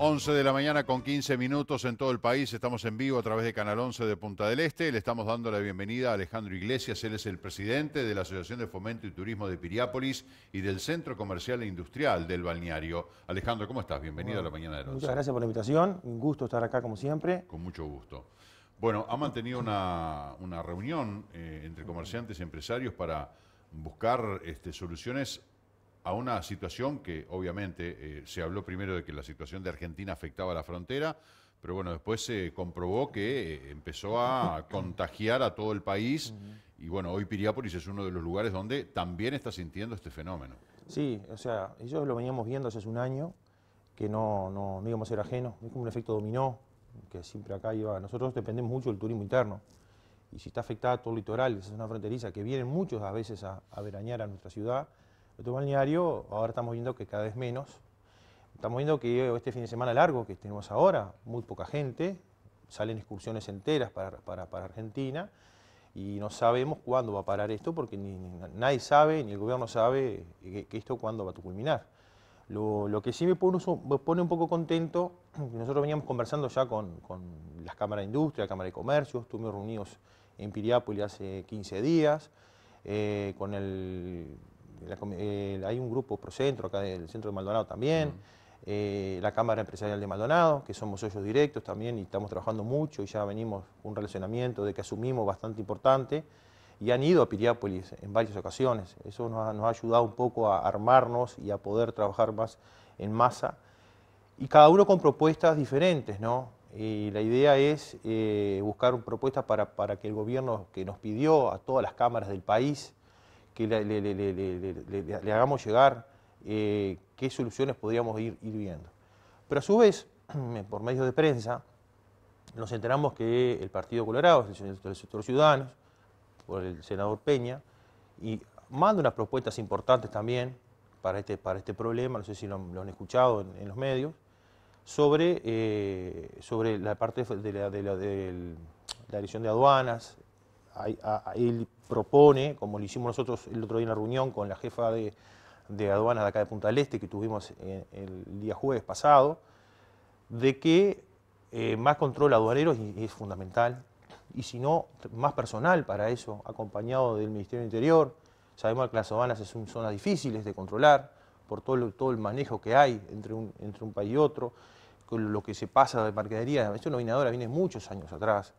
11 de la mañana con 15 minutos en todo el país. Estamos en vivo a través de Canal 11 de Punta del Este. Le estamos dando la bienvenida a Alejandro Iglesias. Él es el presidente de la Asociación de Fomento y Turismo de Piriápolis y del Centro Comercial e Industrial del Balneario. Alejandro, ¿cómo estás? Bienvenido a la mañana de 11. Muchas gracias por la invitación. Un gusto estar acá como siempre. Con mucho gusto. Bueno, ha mantenido una, reunión eh, entre comerciantes y empresarios para buscar este, soluciones a una situación que obviamente eh, se habló primero de que la situación de Argentina afectaba la frontera, pero bueno, después se comprobó que eh, empezó a contagiar a todo el país y bueno, hoy Piriápolis es uno de los lugares donde también está sintiendo este fenómeno. Sí, o sea, ellos lo veníamos viendo hace un año, que no, no, íbamos a ser ajenos, es como un efecto dominó, que siempre acá iba, nosotros dependemos mucho del turismo interno, y si está afectada todo el litoral, esa es una fronteriza, que vienen muchos a veces a, a a nuestra ciudad, otro balneario, ahora estamos viendo que cada vez menos. Estamos viendo que este fin de semana largo que tenemos ahora, muy poca gente, salen excursiones enteras para, Argentina y no sabemos cuándo va a parar esto porque nadie sabe, ni el gobierno sabe eh, que, esto cuándo va a culminar. Lo, que sí me pone, un poco contento, nosotros veníamos conversando ya con, con las cámaras de industria, la cámara de comercio, estuvimos reunidos en Piriápolis hace 15 días, eh, con el eh, hay un grupo Procentro, acá del centro de Maldonado también, eh, la Cámara Empresarial de Maldonado, que somos socios directos también y estamos trabajando mucho y ya venimos un relacionamiento de que asumimos bastante importante y han ido a Piriápolis en varias ocasiones. Eso nos ha, ayudado un poco a armarnos y a poder trabajar más en masa. Y cada uno con propuestas diferentes, ¿no? Y la idea es eh, buscar propuestas para, para, que el gobierno que nos pidió a todas las cámaras del país que le, hagamos llegar eh, qué soluciones podríamos ir, viendo. Pero a su vez, por medios de prensa, nos enteramos que el Partido Colorado, el sector Ciudadanos, por el senador Peña, y manda unas propuestas importantes también para este, para este problema, no sé si lo, han escuchado en, los medios, sobre, eh, sobre la parte de la, de de aduanas, propone, como lo hicimos nosotros el otro día en la reunión con la jefa de, aduanas de acá de Punta del Este, que tuvimos eh, el, día jueves pasado, de que eh, más control aduanero es, fundamental, y si no, más personal para eso, acompañado del Ministerio del Interior. Sabemos que las aduanas son zonas difíciles de controlar por todo, todo el manejo que hay entre un, entre un país y otro, con lo que se pasa de mercadería. Esto no viene muchos años atrás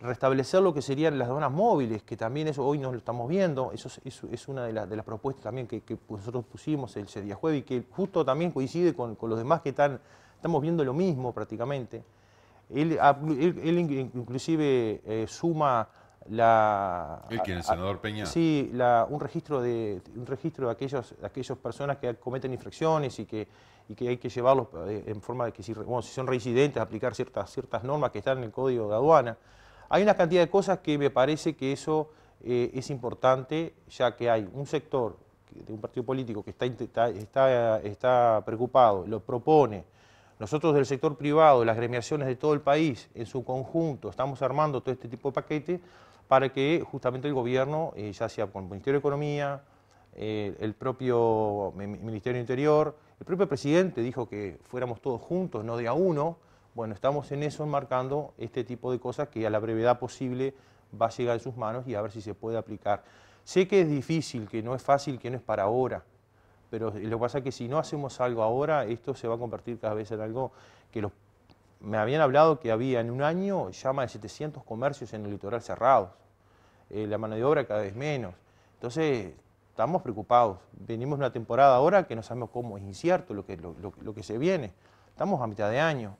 restablecer lo que serían las aduanas móviles, que también eso hoy nos lo estamos viendo, eso es, una de, de, las propuestas también que, pues nosotros pusimos el día jueves y que justo también coincide con, con los demás que están, estamos viendo lo mismo prácticamente. Él, ah, inclusive eh, suma la... ¿El quién, el senador Peña? Sí, la, un registro de un registro de aquellos, aquellas personas que cometen infracciones y que, y que hay que llevarlos eh, en forma de que si, bueno, si son reincidentes, aplicar ciertas, ciertas normas que están en el código de aduana. Hay una cantidad de cosas que me parece que eso eh, es importante, ya que hay un sector de un partido político que está, está, está preocupado, lo propone. Nosotros del sector privado, las gremiaciones de todo el país, en su conjunto, estamos armando todo este tipo de paquetes para que justamente el gobierno, eh, ya sea con el Ministerio de Economía, eh, el propio Ministerio Interior, el propio presidente dijo que fuéramos todos juntos, no de a uno, bueno, estamos en eso marcando este tipo de cosas que a la brevedad posible va a llegar en sus manos y a ver si se puede aplicar. Sé que es difícil, que no es fácil, que no es para ahora, pero lo que pasa es que si no hacemos algo ahora, esto se va a convertir cada vez en algo que los, me habían hablado que había en un año ya más de 700 comercios en el litoral cerrados, eh, la mano de obra cada vez menos. Entonces, estamos preocupados. Venimos una temporada ahora que no sabemos cómo es incierto lo que, lo que se viene. Estamos a mitad de año.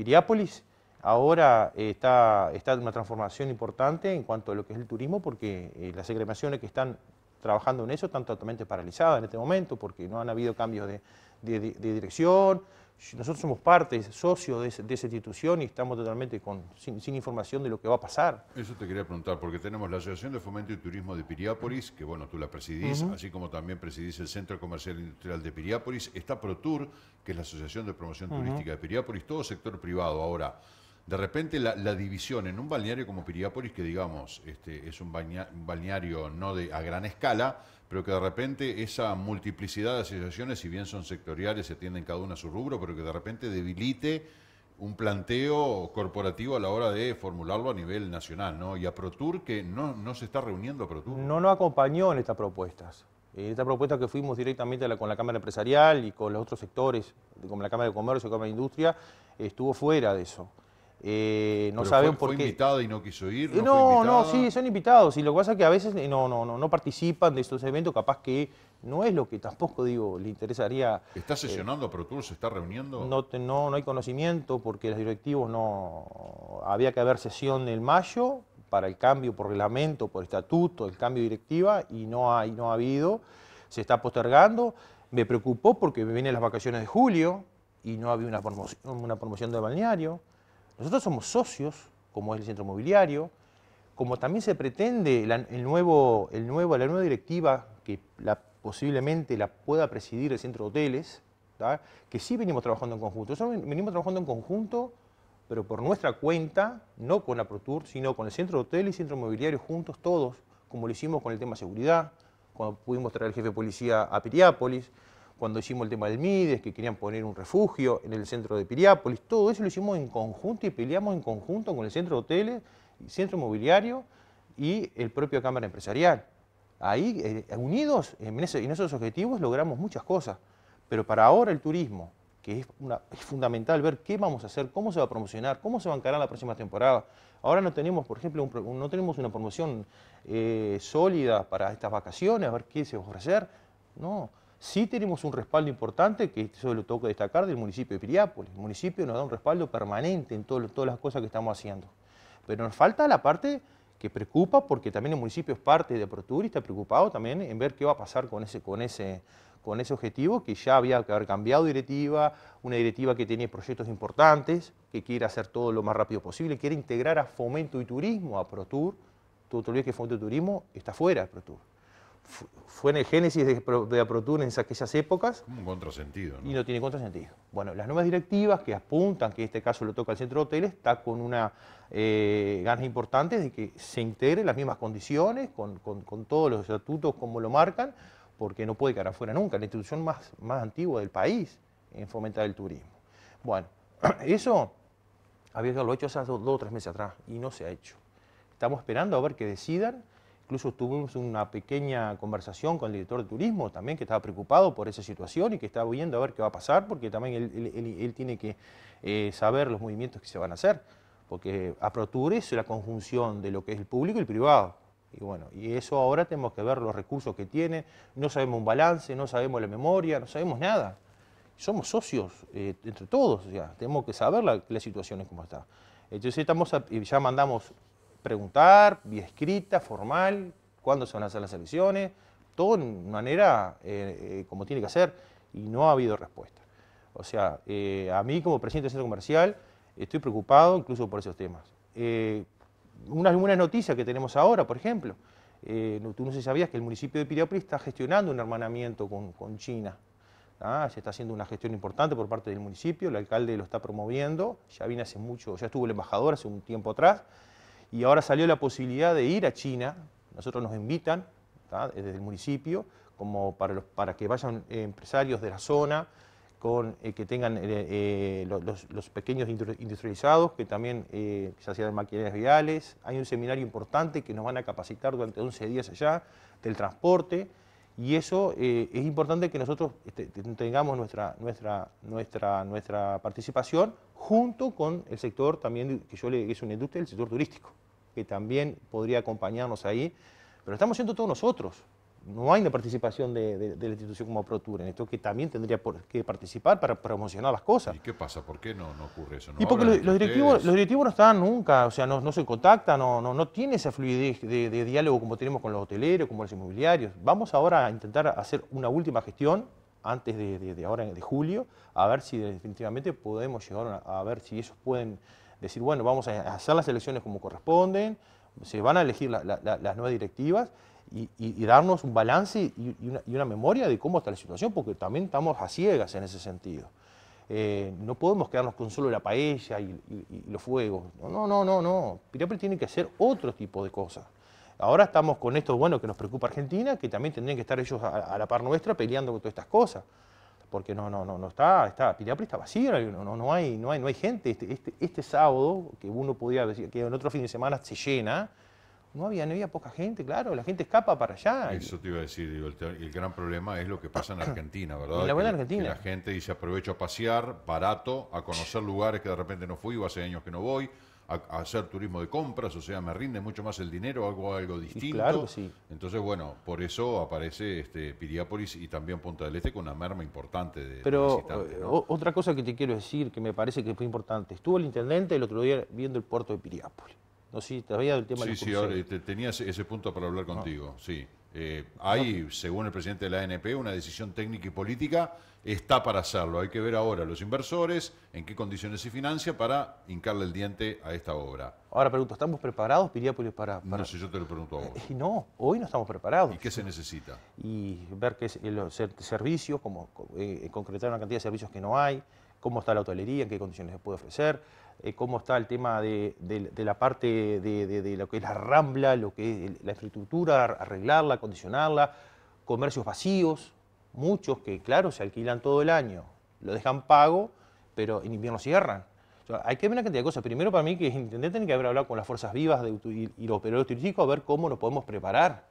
Piriápolis ahora eh, está, en una transformación importante en cuanto a lo que es el turismo, porque eh, las agremaciones que están trabajando en eso están totalmente paralizadas en este momento, porque no han habido cambios de dirección, nosotros somos parte, socio de, esa institución y estamos totalmente con, sin, información de lo que va a pasar. Eso te quería preguntar, porque tenemos la Asociación de Fomento y Turismo de Piriápolis, que bueno, tú la presidís, así como también presidís el Centro Comercial Industrial de Piriápolis, está ProTour, que es la Asociación de Promoción Turística de Piriápolis, todo sector privado ahora de repente la, división en un balneario como Piriápolis, que digamos este, es un, balneario no de, a gran escala, pero que de repente esa multiplicidad de asociaciones, si bien son sectoriales, se tienden cada una a su rubro, pero que de repente debilite un planteo corporativo a la hora de formularlo a nivel nacional, ¿no? Y a ProTur que no, no se está reuniendo a ProTour. No nos acompañó en estas propuestas. Esta propuesta que fuimos directamente con la Cámara Empresarial y con los otros sectores, como la Cámara de Comercio, la Cámara de Industria, estuvo fuera de eso. Eh, no saben por qué. y no quiso ir? No, eh, no, sí, son invitados. Y lo que pasa es que a veces eh, no, no, no, participan de estos eventos, capaz que no es lo que tampoco, digo, le interesaría. ¿Está sesionando pero ¿Se está reuniendo? No, no, no hay conocimiento porque los directivos no. Había que haber sesión en mayo para el cambio por reglamento, por estatuto, el cambio de directiva y no, hay, no ha habido. Se está postergando. Me preocupó porque me vienen las vacaciones de julio y no había una promoción, una promoción de balneario. Nosotros somos socios, como es el centro mobiliario, como también se pretende la, el el nuevo, la nueva directiva que la, posiblemente la pueda presidir el centro de hoteles, que sí venimos trabajando en conjunto. Nosotros venimos trabajando en conjunto, pero por nuestra cuenta, no con la ProTour, sino con el centro de hoteles y centro mobiliario juntos todos, como lo hicimos con el tema seguridad, cuando pudimos traer al jefe de policía a Piriápolis, cuando hicimos el tema del Mides, que querían poner un refugio en el centro de Piriápolis, todo eso lo hicimos en conjunto y peleamos en conjunto con el centro de hoteles, el centro inmobiliario y el propio Cámara Empresarial. Ahí, eh, unidos en, esos objetivos, logramos muchas cosas. Pero para ahora el turismo, que es, fundamental ver qué vamos a hacer, cómo se va a promocionar, cómo se va a encarar la próxima temporada. Ahora no tenemos, por ejemplo, no tenemos una promoción eh, sólida para estas vacaciones, a ver qué se va a ofrecer. No, Sí tenemos un respaldo importante, que eso lo tengo que destacar, del municipio de Piriápolis. El municipio nos da un respaldo permanente en todas las cosas que estamos haciendo. Pero nos falta la parte que preocupa, porque también el municipio es parte de ProTour y está preocupado también en ver qué va a pasar con ese, objetivo, que ya había que haber cambiado directiva, una directiva que tenía proyectos importantes, que quiere hacer todo lo más rápido posible, quiere integrar a Fomento y Turismo a Protur. Todo el olvides que Fomento y Turismo está fuera de Protur fue en el génesis de, de en aquellas épocas. un contrasentido. ¿no? Y no tiene contrasentido. Bueno, las nuevas directivas que apuntan, que este caso lo toca al centro de hoteles, está con una eh, ganas importantes de que se integren las mismas condiciones, con, todos los estatutos como lo marcan, porque no puede quedar afuera nunca, la institución más, antigua del país en fomentar el turismo. Bueno, eso había que hecho hace dos o tres meses atrás y no se ha hecho. Estamos esperando a ver que decidan Incluso tuvimos una pequeña conversación con el director de turismo también, que estaba preocupado por esa situación y que estaba viendo a ver qué va a pasar, porque también él, él, tiene que eh, saber los movimientos que se van a hacer. Porque APROTUR es la conjunción de lo que es el público y el privado. Y bueno, y eso ahora tenemos que ver los recursos que tiene, no sabemos un balance, no sabemos la memoria, no sabemos nada. Somos socios eh, entre todos, o sea, tenemos que saber la, las situaciones como está. Entonces estamos, ya mandamos preguntar, vía escrita, formal, cuándo se van a hacer las elecciones, todo en manera eh, eh, como tiene que ser, y no ha habido respuesta. O sea, eh, a mí como presidente del centro comercial estoy preocupado incluso por esos temas. Una buena noticia que tenemos ahora, por ejemplo, no, tú no sabías que el municipio de Piriápolis está gestionando un hermanamiento con, China. ¿ah? Se está haciendo una gestión importante por parte del municipio, el alcalde lo está promoviendo, ya vino hace mucho, ya estuvo el embajador hace un tiempo atrás, y ahora salió la posibilidad de ir a China, nosotros nos invitan desde el municipio, como para, para que vayan eh, empresarios de la zona, con, eh, que tengan eh, los, pequeños industrializados, que también se hacen maquinarias viales. Hay un seminario importante que nos van a capacitar durante 11 días allá del transporte. Y eso es importante que nosotros este, tengamos nuestra, nuestra, nuestra, nuestra participación junto con el sector también, que yo le es una industria, el sector turístico que también podría acompañarnos ahí, pero estamos haciendo todos nosotros. No hay una participación de, la institución como ProTour en esto, que también tendría que participar para promocionar las cosas. ¿Y qué pasa? ¿Por qué no, ocurre eso? y porque los, directivos, no están nunca, o sea, no, se contactan, no, no, tiene esa fluidez de, diálogo como tenemos con los hoteleros, como los inmobiliarios. Vamos ahora a intentar hacer una última gestión antes de, ahora de julio, a ver si definitivamente podemos llegar a ver si ellos pueden decir, bueno, vamos a hacer las elecciones como corresponden, se van a elegir las nuevas directivas y, darnos un balance y una, memoria de cómo está la situación, porque también estamos a ciegas en ese sentido. Eh, no podemos quedarnos con solo la paella y, los fuegos. No, no, no, no. Pirapel tiene que hacer otro tipo de cosas. Ahora estamos con esto, bueno, que nos preocupa Argentina, que también tendrían que estar ellos a la par nuestra peleando con todas estas cosas porque no, no, no, no está, está, Piriápolis está vacío, no, no, hay, no, hay, no hay gente. Este, este, este, sábado, que uno podía decir que en otro fin de semana se llena, no había, había poca gente, claro, la gente escapa para allá. Eso te iba a decir, el, gran problema es lo que pasa en Argentina, ¿verdad? la buena Argentina. la gente dice aprovecho a pasear, barato, a conocer lugares que de repente no fui o hace años que no voy, a, hacer turismo de compras, o sea, me rinde mucho más el dinero, hago algo distinto. sí. Entonces, bueno, por eso aparece este, Piriápolis y también Punta del Este con una merma importante de Pero visitantes, otra cosa que te quiero decir, que me parece que fue importante, estuvo el intendente el otro día viendo el puerto de Piriápolis. No si te había el tema sí, Sí, sí, ahora, eh, tenías ese punto para hablar ah. contigo, sí. Eh, hay, según el presidente de la ANP, una decisión técnica y política, está para hacerlo. Hay que ver ahora los inversores, en qué condiciones se financia para hincarle el diente a esta obra. Ahora pregunto, ¿estamos preparados, Piriápolis, para, No sé, yo te lo pregunto a vos. Eh, no, hoy no estamos preparados. ¿Y qué se necesita? Y ver qué es, los servicios, como eh, concretar una cantidad de servicios que no hay, cómo está la hotelería, en qué condiciones se puede ofrecer, eh, cómo está el tema de, la parte de, lo que es la rambla, lo que es la infraestructura, arreglarla, acondicionarla, comercios vacíos, muchos que, claro, se alquilan todo el año, lo dejan pago, pero en invierno cierran. hay que ver una cantidad de cosas. Primero, para mí, que es intendente tiene que haber hablado con las fuerzas vivas y, y los operadores turísticos a ver cómo nos podemos preparar.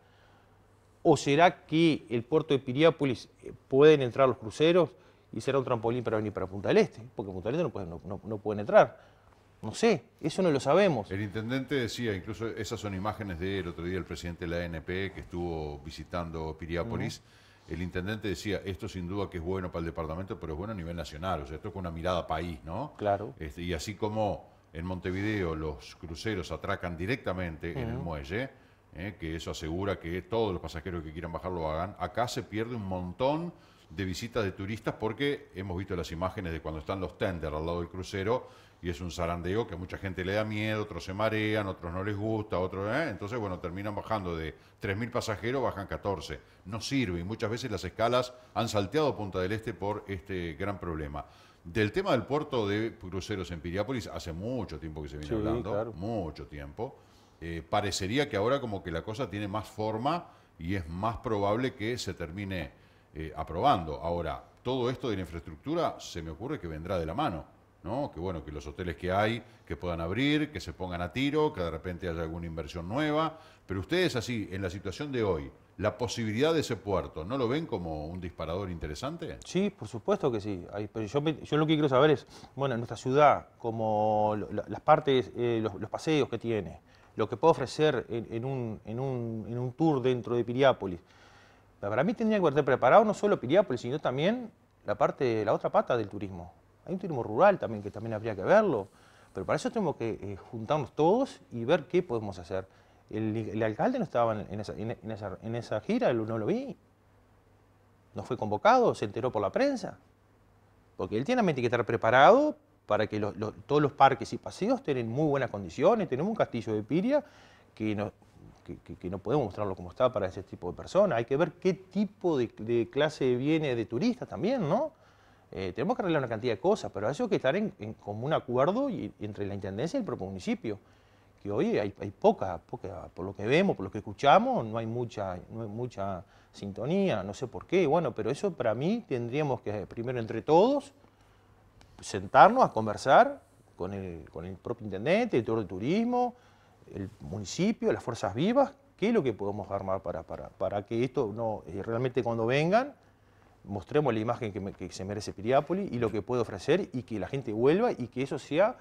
¿O será que el puerto de Piriápolis eh, pueden entrar los cruceros y será un trampolín para venir para Punta del Este? Porque Punta del Este no, no pueden entrar. No sé, eso no lo sabemos. El intendente decía, incluso esas son imágenes del otro día el presidente de la ANP que estuvo visitando Piriápolis. El intendente decía, esto sin duda que es bueno para el departamento, pero es bueno a nivel nacional, o sea, esto con una mirada país, ¿no? Claro. Este, y así como en Montevideo los cruceros atracan directamente en el muelle, ¿eh? que eso asegura que todos los pasajeros que quieran bajar lo hagan, acá se pierde un montón de visitas de turistas porque hemos visto las imágenes de cuando están los tenders al lado del crucero y es un zarandeo que a mucha gente le da miedo, otros se marean, otros no les gusta, otros... Eh, entonces, bueno, terminan bajando de 3.000 pasajeros, bajan 14. No sirve y muchas veces las escalas han salteado Punta del Este por este gran problema. Del tema del puerto de cruceros en Piriápolis, hace mucho tiempo que se viene hablando, mucho tiempo. Eh, parecería que ahora como que la cosa tiene más forma y es más probable que se termine eh, aprobando. Ahora, todo esto de la infraestructura se me ocurre que vendrá de la mano. ¿no? Que bueno, que los hoteles que hay, que puedan abrir, que se pongan a tiro, que de repente haya alguna inversión nueva. Pero ustedes así, en la situación de hoy, la posibilidad de ese puerto, ¿no lo ven como un disparador interesante? Sí, por supuesto que sí. pero yo, lo que quiero saber es, bueno, nuestra ciudad, como las partes, eh, los, paseos que tiene, lo que puede ofrecer en, un, tour dentro de Piriápolis. Para mí tendría que estar preparado no solo Piriápolis, sino también la parte, la otra pata del turismo, hay un turismo rural también que también habría que verlo, pero para eso tenemos que eh, juntarnos todos y ver qué podemos hacer. El, alcalde no estaba en esa, en, esa, en gira, no lo vi. No fue convocado, se enteró por la prensa. Porque él tiene mente que estar preparado para que todos los parques y paseos estén muy buenas condiciones. Tenemos un castillo de Piria que no, no podemos mostrarlo como está para ese tipo de personas. Hay que ver qué tipo de, de clase viene de turistas también, ¿no? Eh, tenemos que arreglar una cantidad de cosas, pero eso hay que estar en, en común acuerdo y, entre la intendencia y el propio municipio. Que hoy hay, poca, por lo que vemos, por lo que escuchamos, no hay, mucha, mucha sintonía, no sé por qué. Bueno, pero eso para mí tendríamos que, primero entre todos, sentarnos a conversar con el, con el propio intendente, el director de turismo, el municipio, las fuerzas vivas, qué es lo que podemos armar para, para, para que esto no, eh, realmente cuando vengan, mostremos la imagen que, se merece Piriápolis y lo que puede ofrecer y que la gente vuelva y que eso sea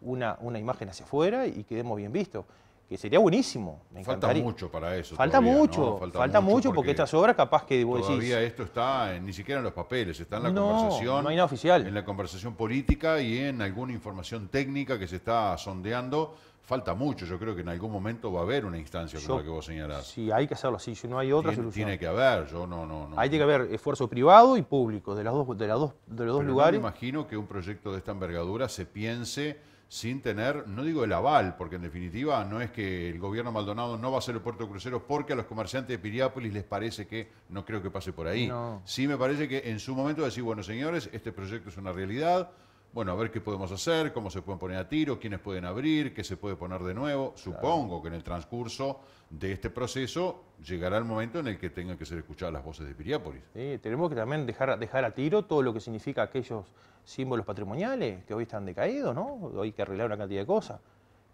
una, una imagen hacia afuera y quedemos bien vistos que sería buenísimo. falta mucho para eso. Falta mucho, falta, mucho, porque, estas obras capaz que vos Todavía esto está ni siquiera en los papeles, está en la conversación. No hay oficial. En la conversación política y en alguna información técnica que se está sondeando. Falta mucho, yo creo que en algún momento va a haber una instancia la que vos señalás. Sí, hay que hacerlo así, si no hay otra tiene, solución. Tiene que haber, yo no, no, no. Hay que haber esfuerzo privado y público, de, las dos, de, las dos, de los dos lugares. lugares. No me imagino que un proyecto de esta envergadura se piense sin tener, no digo el aval, porque en definitiva no es que el gobierno Maldonado no va a hacer el puerto crucero porque a los comerciantes de Piriápolis les parece que no creo que pase por ahí. Sí me parece que en su momento decir, bueno señores, este proyecto es una realidad, bueno, a ver qué podemos hacer, cómo se pueden poner a tiro, quiénes pueden abrir, qué se puede poner de nuevo. Supongo que en el transcurso de este proceso llegará el momento en el que tengan que ser escuchadas las voces de Piriápolis. Sí, tenemos que también dejar, dejar a tiro todo lo que significa aquellos símbolos patrimoniales que hoy están decaídos, ¿no? Hay que arreglar una cantidad de cosas.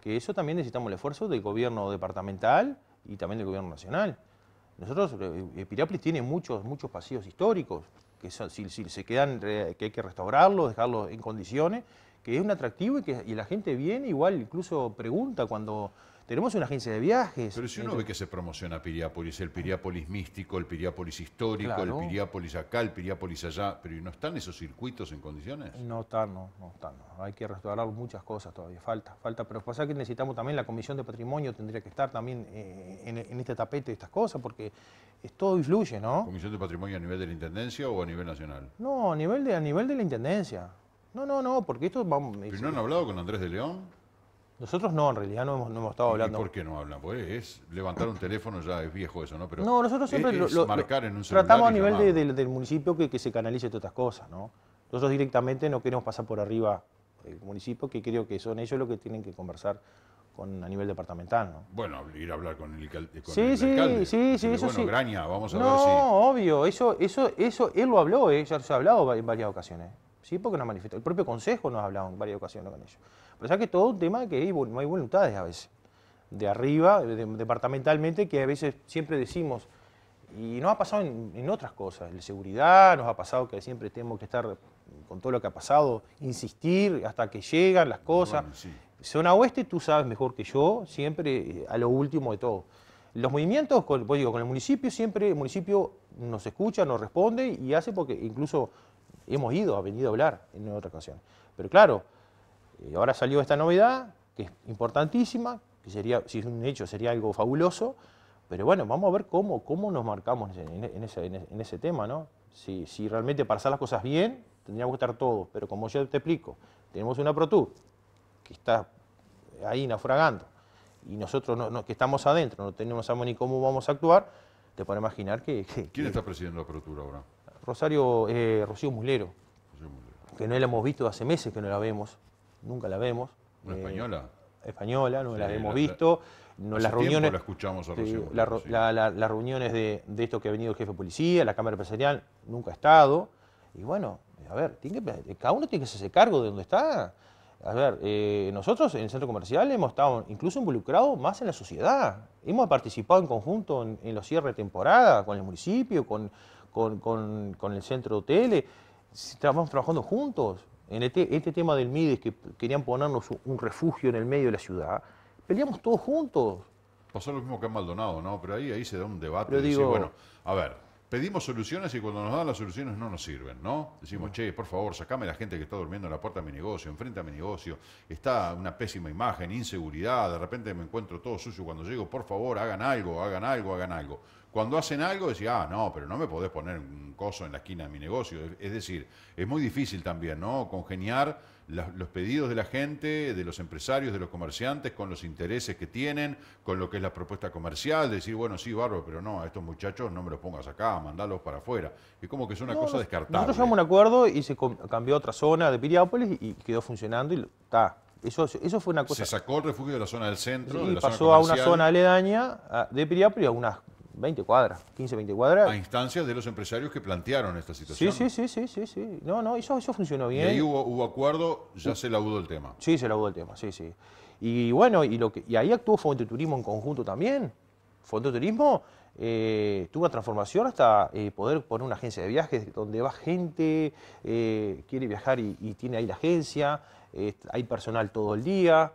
Que eso también necesitamos el esfuerzo del gobierno departamental y también del gobierno nacional. Nosotros, eh, eh, Piriápolis tiene muchos, muchos pasillos históricos que si, se quedan, que hay que restaurarlo, dejarlo en condiciones, que es un atractivo y que y la gente viene, igual incluso pregunta cuando tenemos una agencia de viajes. Pero si uno ve que se promociona Piriápolis, el Piriápolis místico, el Piriápolis histórico, el Piriápolis acá, el Piriápolis allá, pero ¿no están esos circuitos en condiciones? No están, no, están. Hay que restaurar muchas cosas todavía, falta, falta. Pero pasa que necesitamos también la Comisión de Patrimonio, tendría que estar también eh, en, este tapete de estas cosas, porque todo influye, ¿no? ¿Comisión de Patrimonio a nivel de la Intendencia o a nivel nacional? No, a nivel de, a nivel de la Intendencia. No, no, no, porque esto vamos... ¿Pero no han hablado con Andrés de León? Nosotros no, en realidad no hemos, estado hablando. ¿Y ¿Por qué no hablan? Pues es levantar un teléfono, ya es viejo eso, ¿no? Pero no, nosotros siempre lo, Tratamos a nivel del municipio que, que se canalice todas estas cosas, ¿no? Nosotros directamente no queremos pasar por arriba el municipio, que creo que son ellos los que tienen que conversar con, a nivel departamental. ¿no? Bueno, ir a hablar con el, con sí, sí, Sí, sí, eso vamos a ver si... No, obvio, eso, eso, eso, él lo habló, eh, ya se ha hablado en varias ocasiones. ¿sí? porque nos manifestó. El propio Consejo nos ha hablado en varias ocasiones con ellos. Pero es que todo un tema que no hay voluntades a veces, de arriba, departamentalmente, que a veces siempre decimos, y nos ha pasado en, otras cosas, en seguridad, nos ha pasado que siempre tenemos que estar con todo lo que ha pasado, insistir hasta que llegan las cosas. Zona Oeste, tú sabes mejor que yo, siempre eh, a lo último de todo. Los movimientos, pues digo, con el municipio, siempre el municipio nos escucha, nos responde y hace porque incluso hemos ido, ha venido a hablar en otra ocasión. Pero claro, eh, ahora salió esta novedad, que es importantísima, que sería, si es un hecho, sería algo fabuloso, pero bueno, vamos a ver cómo, cómo nos marcamos en, ese, tema, ¿no? Si, realmente para hacer las cosas bien, tendríamos que estar todos, pero como yo te explico, tenemos una ProTour que está ahí naufragando, y nosotros que estamos adentro, no tenemos ni cómo vamos a actuar, te puedes imaginar que... que ¿Quién está presidiendo la ProTour ahora? Rosario, eh, Rocío Mulero, que no la hemos visto hace meses que no la vemos, nunca la vemos. ¿Una eh, española? Española, no la hemos visto. las reuniones, la escuchamos las reuniones de, esto que ha venido el jefe de policía, la Cámara Empresarial, nunca ha estado. Y bueno, a ver, cada uno tiene que hacerse cargo de donde está. A ver, eh, nosotros en el centro comercial hemos estado incluso involucrados más en la sociedad. Hemos participado en conjunto en los cierres de temporada, con el municipio, con con, el centro de hoteles, estamos trabajando juntos. En este, este, tema del MIDES, que querían ponernos un refugio en el medio de la ciudad, peleamos todos juntos. Pasó pues lo mismo que en Maldonado, ¿no? Pero ahí, ahí se da un debate. dice, bueno, a ver, pedimos soluciones y cuando nos dan las soluciones no nos sirven, ¿no? Decimos, che, por favor, sacame la gente que está durmiendo en la puerta de mi negocio, enfrente a mi negocio, está una pésima imagen, inseguridad, de repente me encuentro todo sucio cuando llego, por favor, hagan algo, hagan algo, hagan algo. Cuando hacen algo, decís, ah, no, pero no me podés poner un coso en la esquina de mi negocio. Es decir, es muy difícil también, ¿no? Congeniar los pedidos de la gente, de los empresarios, de los comerciantes, con los intereses que tienen, con lo que es la propuesta comercial, decir, bueno, sí, bárbaro, pero no, a estos muchachos no me los pongas acá, mandalos para afuera. Es como que es una cosa descartada Nosotros llegamos a un acuerdo y se cambió a otra zona de Piriápolis y quedó funcionando y está. Eso, eso fue una cosa. Se sacó el refugio de la zona del centro. y de la pasó a una zona aledaña de Piriápolis, a unas 20 cuadras, 15, 20 cuadras. A instancias de los empresarios que plantearon esta situación. Sí, sí, sí, sí, sí. No, no, eso, funcionó bien. Y ahí hubo, acuerdo, ya se laudó el tema. Sí, se laudó el tema, sí, sí. Y bueno, y, lo que, ahí actuó Fondo Turismo en conjunto también. Fondo Turismo eh, tuvo transformación hasta eh, poder poner una agencia de viajes donde va gente, eh, quiere viajar y, y, tiene ahí la agencia, hay personal todo el día,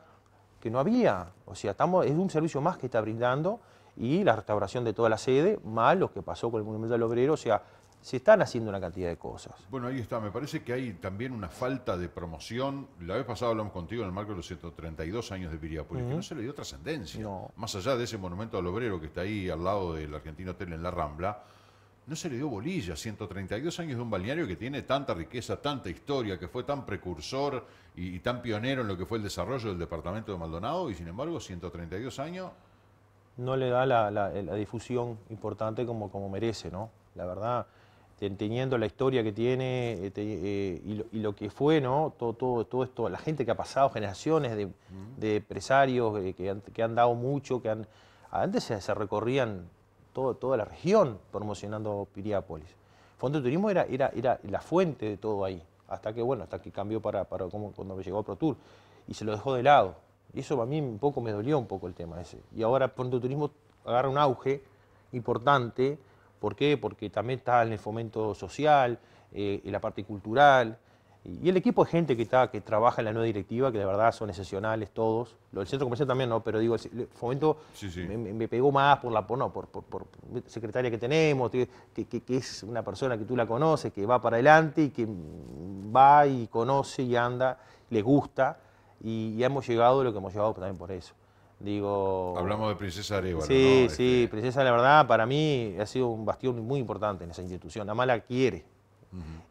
que no había. O sea, estamos, es un servicio más que está brindando y la restauración de toda la sede, mal lo que pasó con el Monumento al Obrero, o sea, se están haciendo una cantidad de cosas. Bueno, ahí está, me parece que hay también una falta de promoción. La vez pasada hablamos contigo en el marco de los 132 años de Piriápolis, que no se le dio trascendencia. Más allá de ese monumento al obrero que está ahí al lado del Argentino Hotel en La Rambla, no se le dio bolilla. 132 años de un balneario que tiene tanta riqueza, tanta historia, que fue tan precursor y tan pionero en lo que fue el desarrollo del departamento de Maldonado, y sin embargo, 132 años no le da la, la, difusión importante como, como merece, ¿no? La verdad, teniendo la historia que tiene eh, eh, y, lo, y, lo, que fue, ¿no? Todo, todo, todo esto, la gente que ha pasado, generaciones de, empresarios eh, que, han, dado mucho, que han. Antes se, recorrían todo, toda la región promocionando Piriápolis. Fondo de Turismo era, era, era la fuente de todo ahí, hasta que, bueno, hasta que cambió para, para como cuando llegó a ProTour y se lo dejó de lado. Y eso a mí un poco me dolió un poco el tema ese. Y ahora Pronto Turismo agarra un auge importante. ¿Por qué? Porque también está en el fomento social, eh, en la parte cultural. Y el equipo de gente que, está, que trabaja en la nueva directiva, que de verdad son excepcionales todos. Lo del centro comercial también no, pero digo, el fomento Me, pegó más por la por, no, por, secretaria que tenemos, que, que, es una persona que tú la conoces, que va para adelante y que va y conoce y anda, le gusta y, hemos llegado lo que hemos llegado también por eso. Digo, Hablamos de Princesa Arevalo. Sí, sí, este, Princesa, la verdad, para mí ha sido un bastión muy importante en esa institución. más la quiere.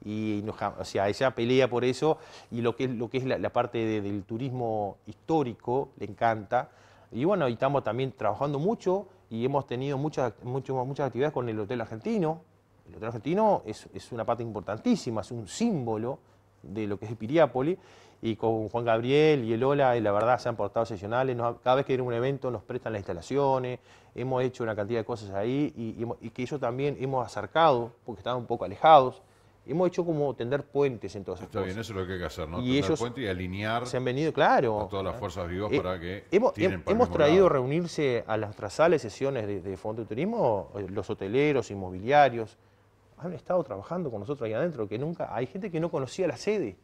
Y o sea, ella pelea por eso y lo que es, lo que es la, parte del turismo histórico le encanta. Y bueno, estamos también trabajando mucho y hemos tenido muchas, muchas actividades con el Hotel Argentino. El Hotel Argentino es, es una parte importantísima, es un símbolo de lo que es Piriápolis y con Juan Gabriel y el Ola, y la verdad se han portado sesionales. cada vez que viene un evento nos prestan las instalaciones, hemos hecho una cantidad de cosas ahí y, que ellos también hemos acercado, porque estaban un poco alejados. Hemos hecho como tender puentes en todas esas Está bien, eso es lo que hay que hacer, ¿no? Y tender puentes y alinear. Se han venido, claro. A todas las fuerzas vivas eh, para que. Hemos, hemos traído reunirse a las trazales sesiones de, de Fondo de Turismo, eh, los hoteleros, inmobiliarios. Han estado trabajando con nosotros ahí adentro, que nunca. Hay gente que no conocía la sede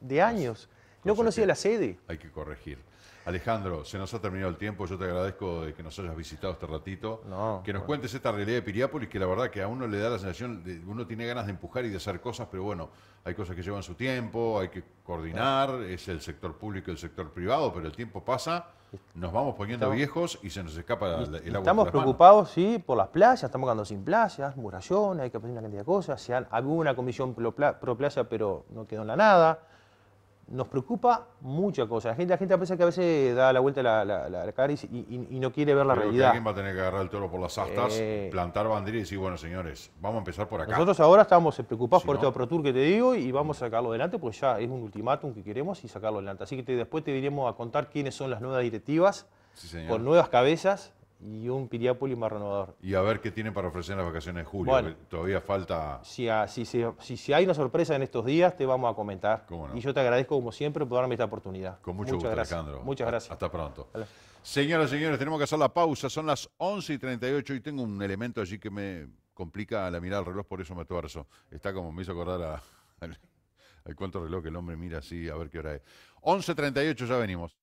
de pues, años. No pues, conocía este, la sede. Hay que corregir. Alejandro, se nos ha terminado el tiempo. Yo te agradezco de que nos hayas visitado este ratito. que nos cuentes esta realidad de Piriápolis, que la verdad que a uno le da la sensación, de, uno tiene ganas de empujar y de hacer cosas, pero bueno, hay cosas que llevan su tiempo, hay que coordinar, es el sector público y el sector privado, pero el tiempo pasa, nos vamos poniendo viejos y se nos escapa el agua. Estamos preocupados, sí, por las playas, estamos quedando sin playas, murallones, hay que hacer una cantidad de cosas. Se comisión pro, pro playa, pero no quedó en la nada nos preocupa mucha cosa. La gente, la gente que a veces da la vuelta la, la, cara y, no quiere ver la realidad. va a tener que agarrar el toro por las astas, eh. plantar bandera y decir, bueno, señores, vamos a empezar por acá. Nosotros ahora estamos eh, preocupados por todo este Tour que te digo y vamos a sacarlo adelante, pues ya es un ultimátum que queremos y sacarlo adelante. Así que después te diremos a contar quiénes son las nuevas directivas, con nuevas cabezas y un Piriápolis más renovador. Y a ver qué tiene para ofrecer en las vacaciones de julio, todavía falta... Si, si, si, hay una sorpresa en estos días, te vamos a comentar. Y yo te agradezco como siempre por darme esta oportunidad. Con mucho gusto, Alejandro. Muchas gracias. Hasta pronto. Señoras y señores, tenemos que hacer la pausa, son las 11 y 38 y tengo un elemento allí que me complica la mirada del reloj, por eso me tuerzo. Está como me hizo acordar a... Al, cuánto reloj que el hombre mira así a ver qué hora es. 11.38, ya venimos.